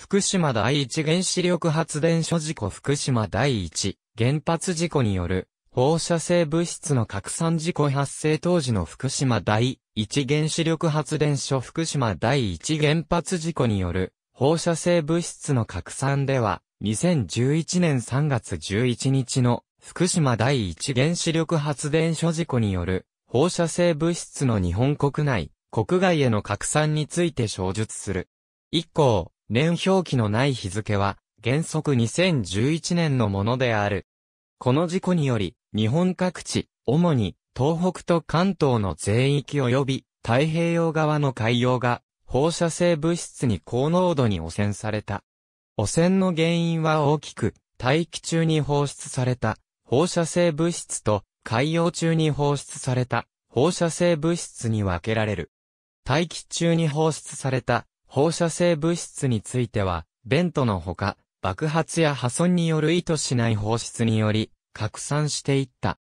福島第一原子力発電所事故福島第一原発事故による放射性物質の拡散事故発生当時の福島第一原子力発電所福島第一原発事故による放射性物質の拡散では2011年3月11日の福島第一原子力発電所事故による放射性物質の日本国内、国外への拡散について詳述する。以降、年表記のない日付は、原則2011年のものである。この事故により、日本各地、主に東北と関東の全域及び太平洋側の海洋が放射性物質に高濃度に汚染された。汚染の原因は大きく、大気中に放出された放射性物質と海洋中に放出された放射性物質に分けられる。大気中に放出された放射性物質については、ベントのほか、爆発や破損による意図しない放出により、拡散していった。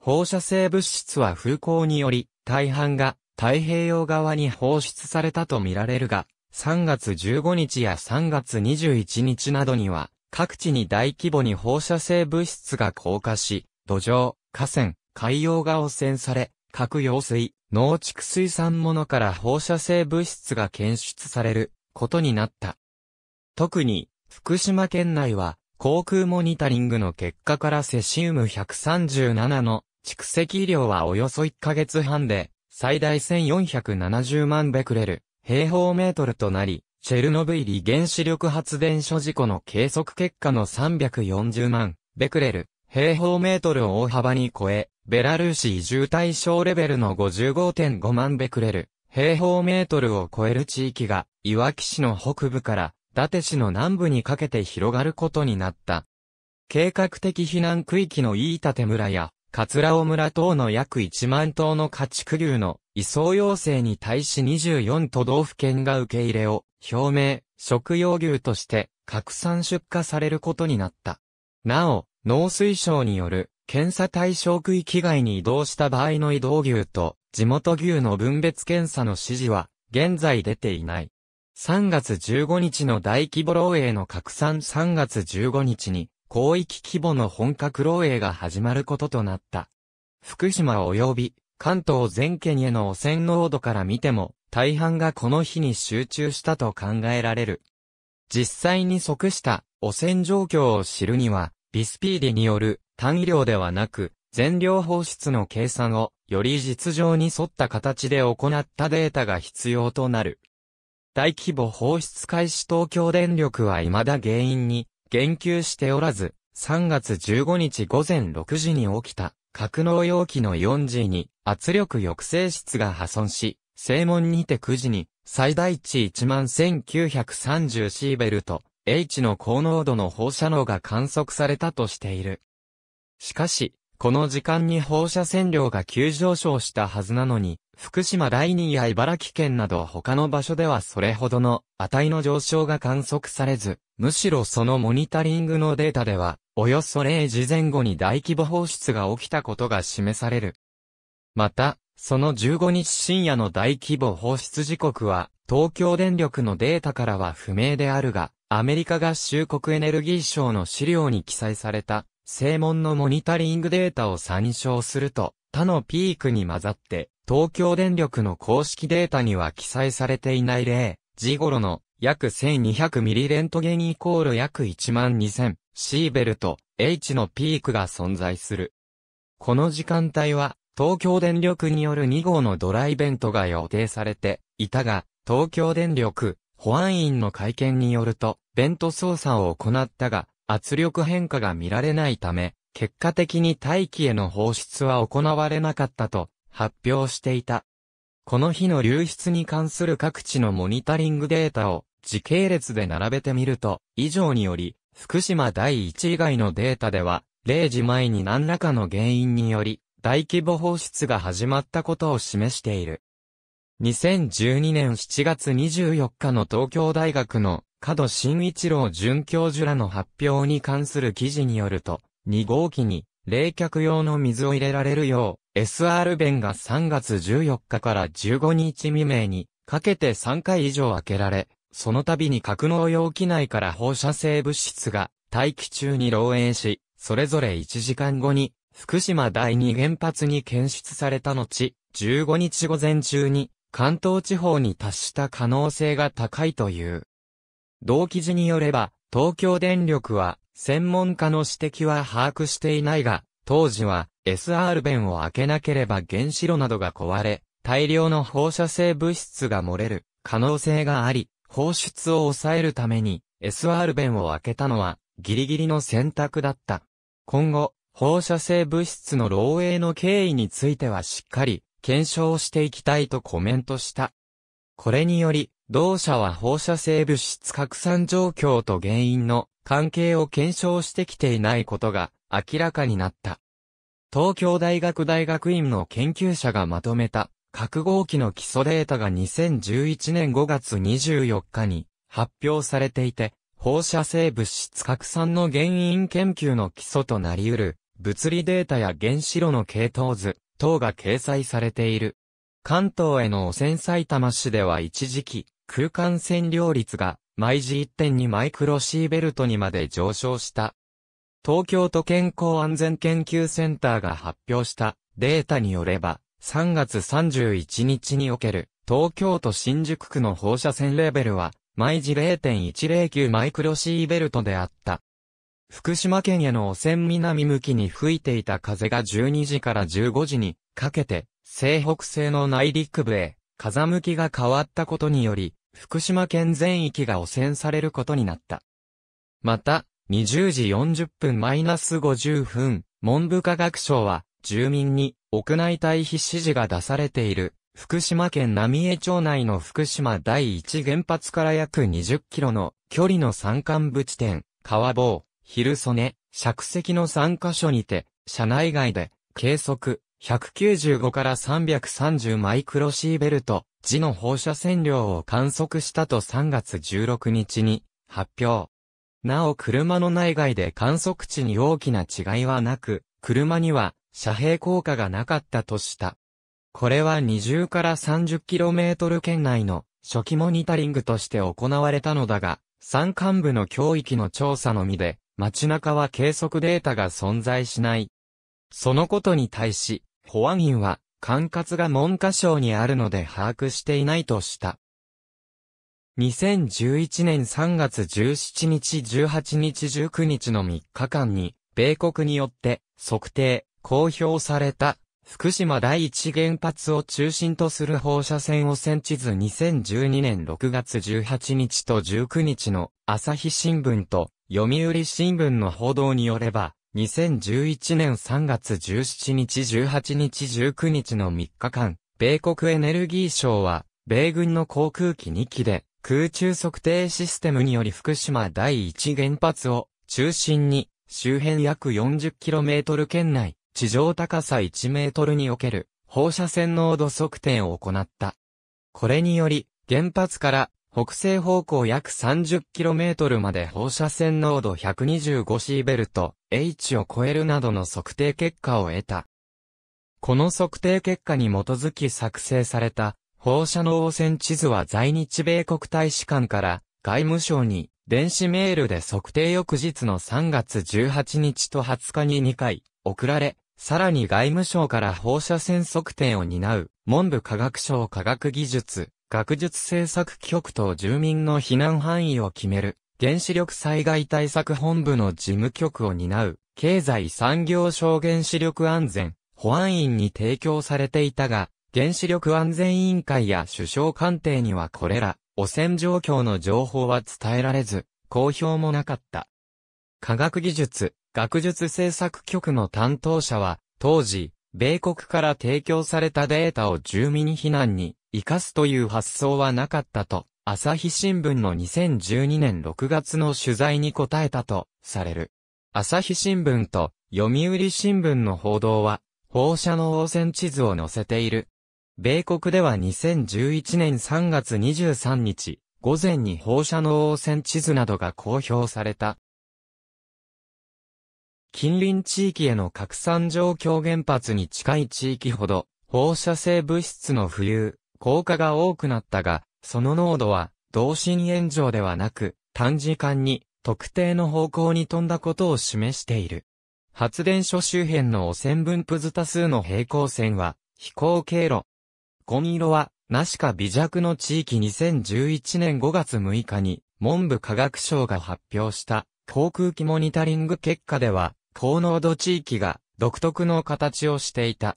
放射性物質は風光により、大半が太平洋側に放出されたとみられるが、3月15日や3月21日などには、各地に大規模に放射性物質が降下し、土壌、河川、海洋が汚染され、核用水、農畜水産物から放射性物質が検出されることになった。特に、福島県内は、航空モニタリングの結果からセシウム137の蓄積量はおよそ1ヶ月半で、最大1470万ベクレル、平方メートルとなり、チェルノブイリ原子力発電所事故の計測結果の340万ベクレル、平方メートルを大幅に超え、ベラルーシ移住対象レベルの55.5万ベクレル、平方メートルを超える地域が、いわき市の北部から、伊達市の南部にかけて広がることになった。計画的避難区域の飯舘村や、桂尾村等の約1万頭の家畜牛の移送要請に対し24都道府県が受け入れを表明、食用牛として拡散出荷されることになった。なお、農水省による検査対象区域外に移動した場合の移動牛と地元牛の分別検査の指示は現在出ていない。3月15日の大規模漏洩の拡散3月15日に広域規模の本格漏洩が始まることとなった。福島及び関東全県への汚染濃度から見ても大半がこの日に集中したと考えられる。実際に即した汚染状況を知るにはビスピーデによる単位量ではなく、全量放出の計算を、より実情に沿った形で行ったデータが必要となる。大規模放出開始東京電力は未だ原因に言及しておらず、3月15日午前6時に起きた格納容器の 4G に圧力抑制室が破損し、正門にて9時に最大値11930シーベルト H の高濃度の放射能が観測されたとしている。しかし、この時間に放射線量が急上昇したはずなのに、福島第二や茨城県など他の場所ではそれほどの値の上昇が観測されず、むしろそのモニタリングのデータでは、およそ0時前後に大規模放出が起きたことが示される。また、その15日深夜の大規模放出時刻は、東京電力のデータからは不明であるが、アメリカ合衆国エネルギー省の資料に記載された正門のモニタリングデータを参照すると、他のピークに混ざって、東京電力の公式データには記載されていない例、時頃の約1200ミリレントゲンイコール約12000シーベルト H のピークが存在する。この時間帯は東京電力による2号のドライベントが予定されていたが、東京電力保安院の会見によると、ベント操作を行ったが、圧力変化が見られないため、結果的に大気への放出は行われなかったと発表していた。この日の流出に関する各地のモニタリングデータを時系列で並べてみると、以上により、福島第一以外のデータでは、0時前に何らかの原因により、大規模放出が始まったことを示している。2012年7月24日の東京大学の角新一郎准教授らの発表に関する記事によると、2号機に冷却用の水を入れられるよう、SR 弁が3月14日から15日未明にかけて3回以上開けられ、その度に格納容器内から放射性物質が大気中に漏洩し、それぞれ1時間後に福島第二原発に検出された後、15日午前中に関東地方に達した可能性が高いという。同記事によれば、東京電力は、専門家の指摘は把握していないが、当時は SR 弁を開けなければ原子炉などが壊れ、大量の放射性物質が漏れる可能性があり、放出を抑えるために SR 弁を開けたのはギリギリの選択だった。今後、放射性物質の漏洩の経緯についてはしっかり検証していきたいとコメントした。これにより、同社は放射性物質拡散状況と原因の関係を検証してきていないことが明らかになった。東京大学大学院の研究者がまとめた核合機の基礎データが2011年5月24日に発表されていて、放射性物質拡散の原因研究の基礎となり得る物理データや原子炉の系統図等が掲載されている。関東への汚染埼玉市では一時期、空間占領率が毎時1.2マイクロシーベルトにまで上昇した。東京都健康安全研究センターが発表したデータによれば、3月31日における東京都新宿区の放射線レベルは毎時0.109マイクロシーベルトであった。福島県への汚染南向きに吹いていた風が12時から15時にかけて西北西の内陸部へ風向きが変わったことにより福島県全域が汚染されることになった。また、20時40分マイナス50分、文部科学省は、住民に屋内退避指示が出されている、福島県浪江町内の福島第一原発から約20キロの距離の山間部地点、川坊、昼曽根、尺石の3カ所にて、車内外で、計測195から330マイクロシーベルト、地の放射線量を観測したと3月16日に発表。なお車の内外で観測値に大きな違いはなく、車には遮蔽効果がなかったとした。これは20から 30km 圏内の初期モニタリングとして行われたのだが、山間部の教域の調査のみで、街中は計測データが存在しない。そのことに対し、保安員は管轄が文科省にあるので把握していないとした。2011年3月17日18日19日の3日間に、米国によって測定、公表された福島第一原発を中心とする放射線汚染地図2012年6月18日と19日の朝日新聞と読売新聞の報道によれば、2011年3月17日18日19日の3日間、米国エネルギー省は、米軍の航空機2機で、空中測定システムにより福島第一原発を中心に周辺約 40km 圏内、地上高さ1メートルにおける放射線濃度測定を行った。これにより原発から北西方向約 30km まで放射線濃度 125C ベルト H を超えるなどの測定結果を得た。この測定結果に基づき作成された放射能汚染地図は在日米国大使館から外務省に電子メールで測定翌日の3月18日と20日に2回送られ、さらに外務省から放射線測定を担う文部科学省科学技術学術政策局と住民の避難範囲を決める、原子力災害対策本部の事務局を担う、経済産業省原子力安全、保安院に提供されていたが、原子力安全委員会や首相官邸にはこれら、汚染状況の情報は伝えられず、公表もなかった。科学技術、学術政策局の担当者は、当時、米国から提供されたデータを住民避難に生かすという発想はなかったと、朝日新聞の2012年6月の取材に答えたと、される。朝日新聞と読売新聞の報道は、放射能汚染地図を載せている。米国では2011年3月23日、午前に放射能汚染地図などが公表された。近隣地域への拡散状況原発に近い地域ほど、放射性物質の浮遊、効果が多くなったが、その濃度は、同心炎上ではなく、短時間に特定の方向に飛んだことを示している。発電所周辺の汚染分布図多数の平行線は、飛行経路。紺色は、ナシカ微弱の地域2011年5月6日に、文部科学省が発表した、航空機モニタリング結果では、高濃度地域が独特の形をしていた。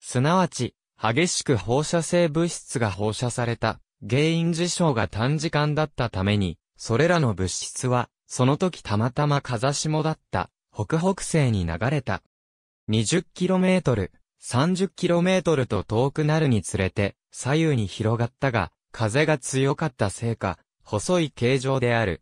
すなわち、激しく放射性物質が放射された、原因事象が短時間だったために、それらの物質は、その時たまたま風下だった、北北西に流れた。20km、30km と遠くなるにつれて、左右に広がったが、風が強かったせいか、細い形状である。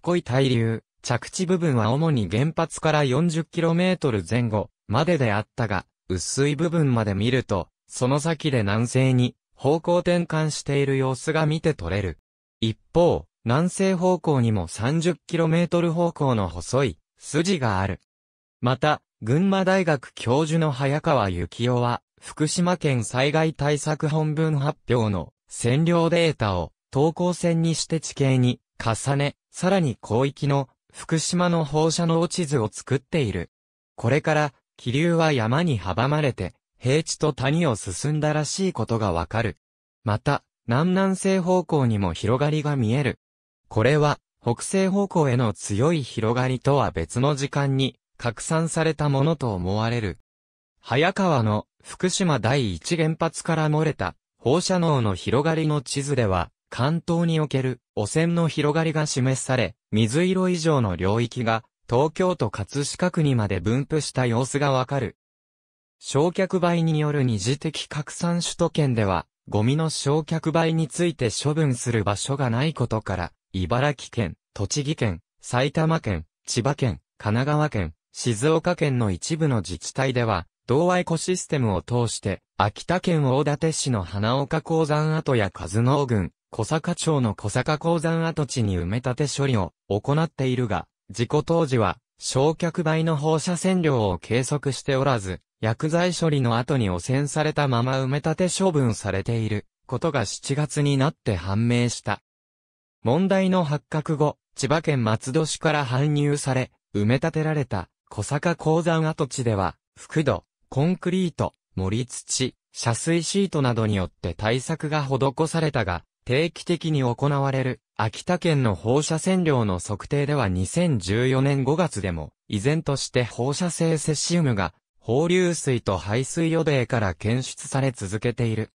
濃い対流、着地部分は主に原発から 40km 前後までであったが、薄い部分まで見ると、その先で南西に方向転換している様子が見て取れる。一方、南西方向にも 30km 方向の細い筋がある。また、群馬大学教授の早川幸雄は、福島県災害対策本文発表の占領データを等高線にして地形に重ね、さらに広域の福島の放射能地図を作っている。これから、気流は山に阻まれて、平地と谷を進んだらしいことがわかる。また、南南西方向にも広がりが見える。これは、北西方向への強い広がりとは別の時間に拡散されたものと思われる。早川の福島第一原発から漏れた放射能の広がりの地図では、関東における汚染の広がりが示され、水色以上の領域が東京都葛飾区にまで分布した様子がわかる。焼却灰による二次的拡散首都圏では、ゴミの焼却灰について処分する場所がないことから、茨城県、栃木県、埼玉県、千葉県、神奈川県、静岡県の一部の自治体では、同エコシステムを通して、秋田県大館市の花岡鉱山跡や和納郡、小坂町の小坂鉱山跡地に埋め立て処理を行っているが、事故当時は、焼却灰の放射線量を計測しておらず、薬剤処理の後に汚染されたまま埋め立て処分されていることが7月になって判明した。問題の発覚後、千葉県松戸市から搬入され、埋め立てられた小坂鉱山跡地では、覆土、コンクリート、盛り土、遮水シートなどによって対策が施されたが、定期的に行われる秋田県の放射線量の測定では2014年5月でも、依然として放射性セシウムが放流水と排水予定から検出され続けている。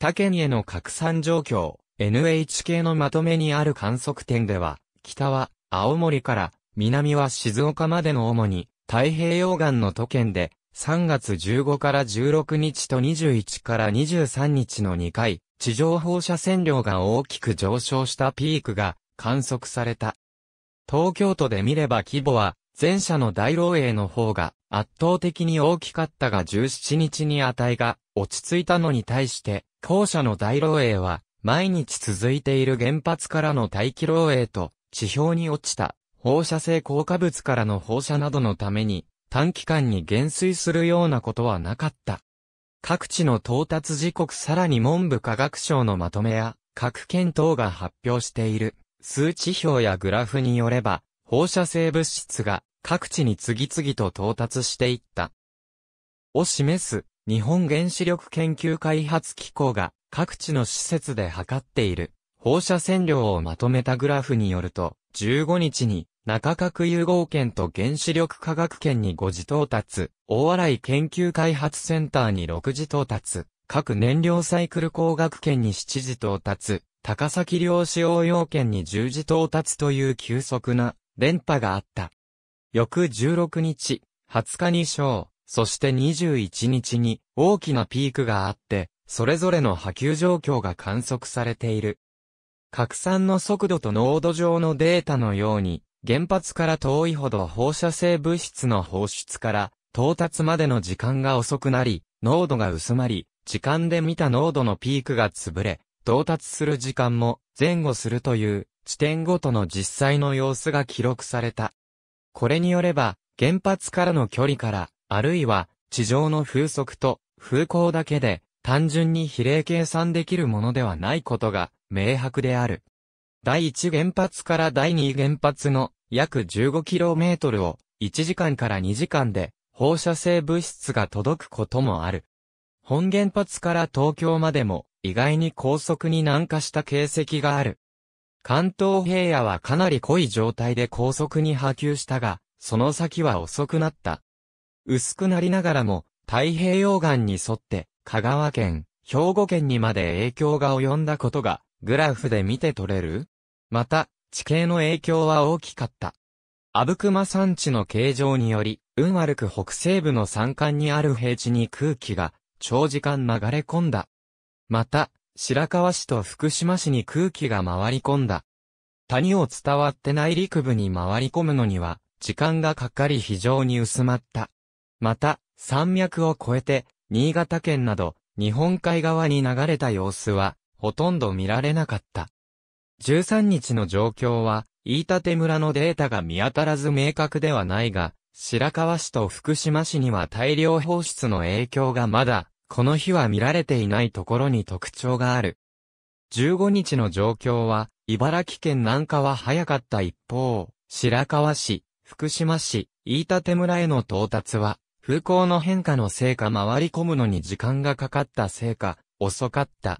他県への拡散状況、NHK のまとめにある観測点では、北は青森から南は静岡までの主に太平洋岸の都県で3月15から16日と21から23日の2回、地上放射線量が大きく上昇したピークが観測された。東京都で見れば規模は前者の大漏洩の方が圧倒的に大きかったが17日に値が落ち着いたのに対して、後者の大漏洩は毎日続いている原発からの大気漏洩と地表に落ちた放射性効果物からの放射などのために短期間に減衰するようなことはなかった。各地の到達時刻さらに文部科学省のまとめや各県等が発表している数値表やグラフによれば放射性物質が各地に次々と到達していった。を示す日本原子力研究開発機構が各地の施設で測っている放射線量をまとめたグラフによると15日に中核融合圏と原子力科学圏に5次到達、大洗研究開発センターに6次到達、各燃料サイクル工学圏に7次到達、高崎量子応用圏に10次到達という急速な連波があった。翌16日、20日に小、そして21日に大きなピークがあって、それぞれの波及状況が観測されている。拡散の速度と濃度上のデータのように、原発から遠いほど放射性物質の放出から到達までの時間が遅くなり、濃度が薄まり、時間で見た濃度のピークが潰れ、到達する時間も前後するという地点ごとの実際の様子が記録された。これによれば、原発からの距離から、あるいは、地上の風速と風向だけで、単純に比例計算できるものではないことが、明白である。第1原発から第2原発の約 15km を1時間から2時間で放射性物質が届くこともある。本原発から東京までも意外に高速に南下した形跡がある。関東平野はかなり濃い状態で高速に波及したが、その先は遅くなった。薄くなりながらも、太平洋岸に沿って、香川県、兵庫県にまで影響が及んだことが、グラフで見て取れるまた、地形の影響は大きかった。阿武隈山地の形状により、運悪く北西部の山間にある平地に空気が長時間流れ込んだ。また、白河市と福島市に空気が回り込んだ。谷を伝わって内陸部に回り込むのには、時間がかかり非常に薄まった。また、山脈を越えて、新潟県など、日本海側に流れた様子は、ほとんど見られなかった。13日の状況は、飯舘村のデータが見当たらず明確ではないが、白河市と福島市には大量放出の影響がまだこの日は見られていないところに特徴がある。15日の状況は、茨城県南下は早かった一方、白川市、福島市、飯舘村への到達は、風向の変化のせいか回り込むのに時間がかかったせいか、遅かった。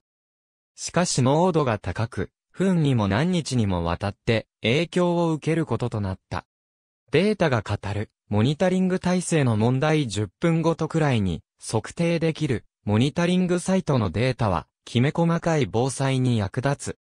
しかし濃度が高く、糞にも何日にもわたって影響を受けることとなった。データが語る、モニタリング体制の問題10分ごとくらいに、測定できるモニタリングサイトのデータは、きめ細かい防災に役立つ。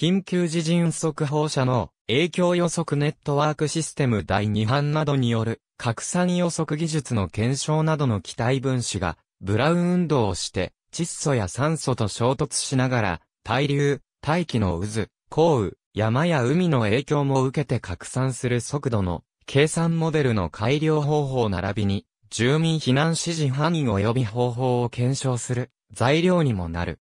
緊急地震速報者の影響予測ネットワークシステム第2版などによる拡散予測技術の検証などの機体分子がブラウン運動をして窒素や酸素と衝突しながら対流、大気の渦、降雨、山や海の影響も受けて拡散する速度の計算モデルの改良方法並びに住民避難指示範囲及び方法を検証する材料にもなる。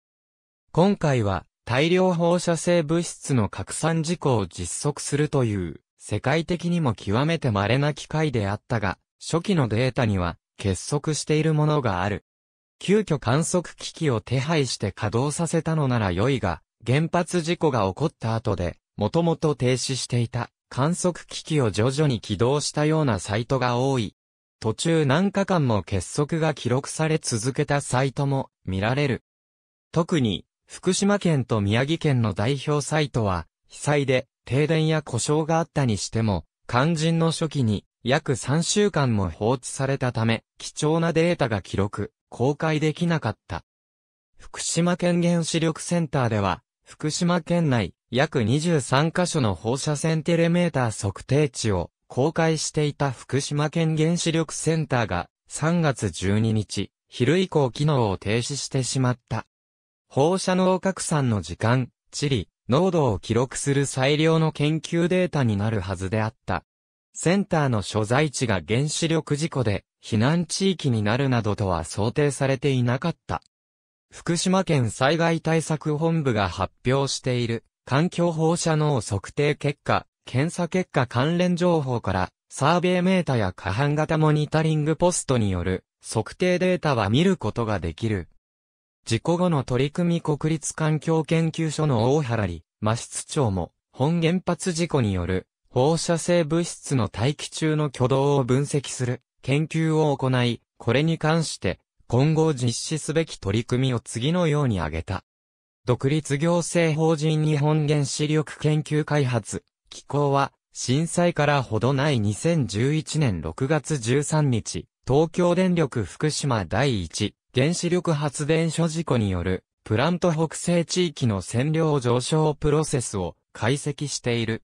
今回は大量放射性物質の拡散事故を実測するという世界的にも極めて稀な機会であったが、初期のデータには結束しているものがある。急遽観測機器を手配して稼働させたのなら良いが、原発事故が起こった後で、もともと停止していた観測機器を徐々に起動したようなサイトが多い途中何日間も結束が記録され続けたサイトも見られる。特に、福島県と宮城県の代表サイトは、被災で停電や故障があったにしても、肝心の初期に約3週間も放置されたため、貴重なデータが記録、公開できなかった。福島県原子力センターでは、福島県内約23カ所の放射線テレメーター測定値を公開していた福島県原子力センターが3月12日、昼以降機能を停止してしまった。放射能拡散の時間、地理、濃度を記録する最良の研究データになるはずであった。センターの所在地が原子力事故で避難地域になるなどとは想定されていなかった。福島県災害対策本部が発表している環境放射能測定結果検査結果関連情報から、サーベイメータや可搬型モニタリングポストによる測定データは見ることができる。事故後の取り組み国立環境研究所の大原里、真室長も、本原発事故による放射性物質の大気中の挙動を分析する研究を行い、これに関して今後実施すべき取り組みを次のように挙げた。独立行政法人日本原子力研究開発気候は、震災からほどない2011年6月13日、東京電力福島第一原子力発電所事故による、プラント北西地域の占領上昇プロセスを解析している。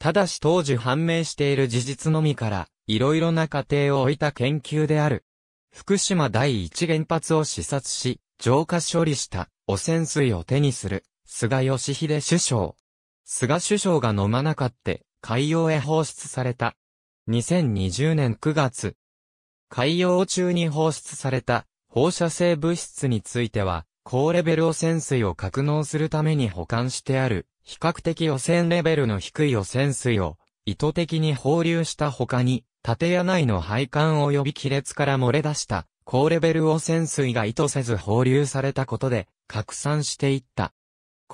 ただし当時判明している事実のみから、いろいろな過程を置いた研究である。福島第一原発を視察し、浄化処理した汚染水を手にする、菅義偉首相。菅首相が飲まなかって、海洋へ放出された。2020年9月、海洋中に放出された放射性物質については、高レベル汚染水を格納するために保管してある、比較的汚染レベルの低い汚染水を意図的に放流した他に、建屋内の配管及び亀裂から漏れ出した高レベル汚染水が意図せず放流されたことで拡散していった。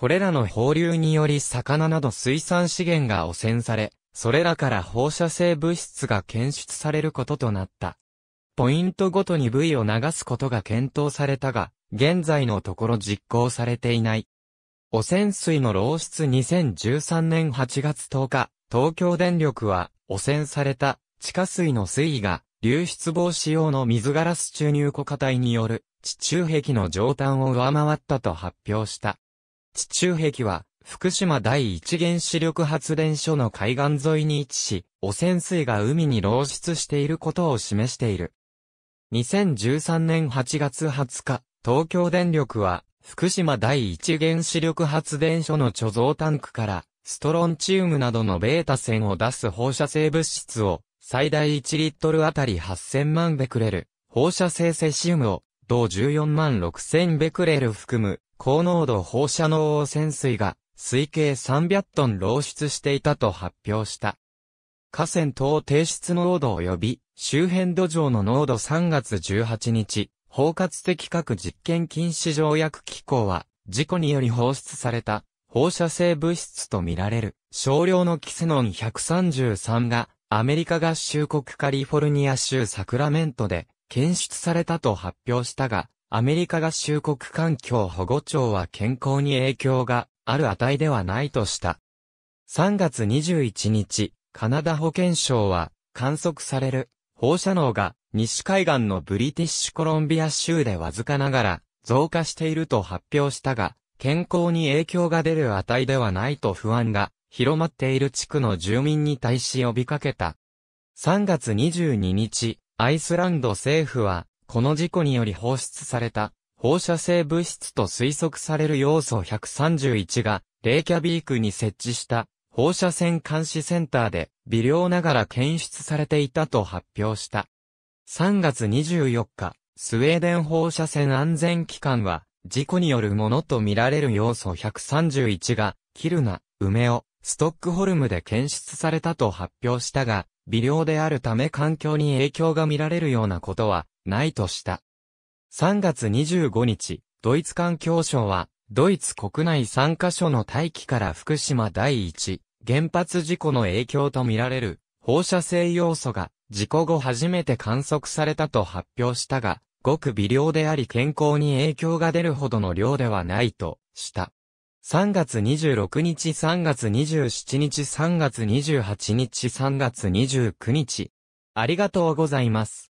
これらの放流により魚など水産資源が汚染され、それらから放射性物質が検出されることとなった。ポイントごとに部位を流すことが検討されたが、現在のところ実行されていない。汚染水の漏出2013年8月10日、東京電力は汚染された地下水の水位が流出防止用の水ガラス注入固化体による地中壁の上端を上回ったと発表した。地中壁は、福島第一原子力発電所の海岸沿いに位置し、汚染水が海に漏出していることを示している。2013年8月20日、東京電力は、福島第一原子力発電所の貯蔵タンクから、ストロンチウムなどのベータ線を出す放射性物質を、最大1リットルあたり8000万ベクレル、放射性セシウムを、同14万6000ベクレル含む高濃度放射能汚染水が推計300トン漏出していたと発表した。河川等提出濃度及び周辺土壌の濃度3月18日、包括的核実験禁止条約機構は、事故により放出された放射性物質とみられる少量のキセノン133がアメリカ合衆国カリフォルニア州サクラメントで検出されたと発表したが、アメリカ合衆国環境保護庁は健康に影響がある値ではないとした。3月21日、カナダ保健省は観測される放射能が西海岸のブリティッシュコロンビア州でわずかながら増加していると発表したが、健康に影響が出る値ではないと不安が広まっている地区の住民に対し呼びかけた。3月22日、アイスランド政府はこの事故により放出された放射性物質と推測される要素131が、レイキャビークに設置した放射線監視センターで微量ながら検出されていたと発表した。3月24日、スウェーデン放射線安全機関は、事故によるものとみられる要素131が、キルナ、梅を、ストックホルムで検出されたと発表したが、微量であるため環境に影響が見られるようなことはないとした。3月25日、ドイツ環境省は、ドイツ国内3カ所の大気から福島第一原発事故の影響とみられる放射性要素が事故後初めて観測されたと発表したが、ごく微量であり健康に影響が出るほどの量ではないとした。3月26日、3月27日、3月28日、3月29日。ありがとうございます。